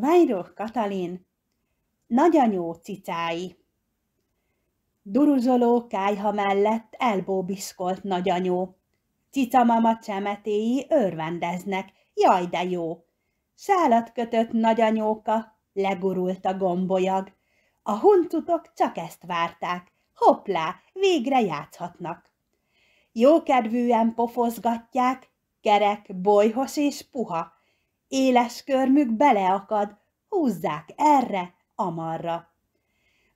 Vajroh Katalin, nagyanyó cicái. Duruzoló kájha mellett elbóbiszkolt nagyanyó. Cicamama csemetéi örvendeznek, jaj de jó! Sálat kötött nagyanyóka, legurult a gombolyag. A huncutok csak ezt várták, hoplá, végre játszhatnak. Jókedvűen pofozgatják, kerek, bolyhos és puha, éles körmük beleakad, húzzák erre, amarra.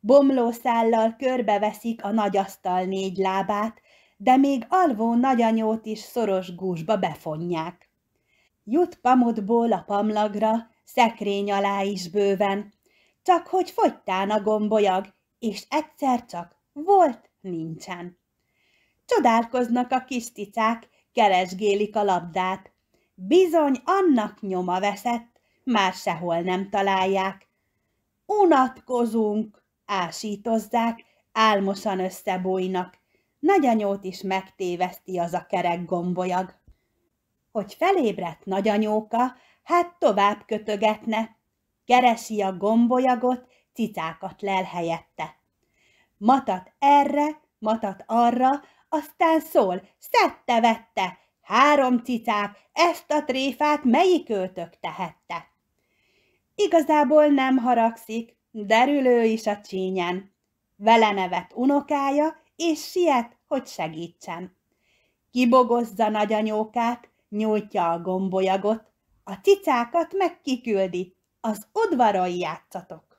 Bomlószállal körbeveszik a nagy asztal négy lábát, de még alvó nagyanyót is szoros gúzsba befonják. Jut pamutból a pamlagra, szekrény alá is bőven, csak hogy fogytán a gombolyag, és egyszer csak volt, nincsen. Csodálkoznak a kis ticák, keresgélik a labdát, Bizony, annak nyoma veszett, már sehol nem találják. Unatkozunk, ásítozzák, álmosan összebújnak. Nagyanyót is megtéveszti az a kerek gombolyag. Hogy felébredt nagyanyóka, hát tovább kötögetne. Keresi a gombolyagot, cicákat lel helyette. Matat erre, matat arra, aztán szól, szedte-vette, Három cicák, ezt a tréfát melyik őtök tehette? Igazából nem haragszik, derülő is a csínyen. Vele nevet unokája, és siet, hogy segítsen. Kibogozza nagyanyókát, nyújtja a gombolyagot, a cicákat meg kiküldi, az udvaron játszatok.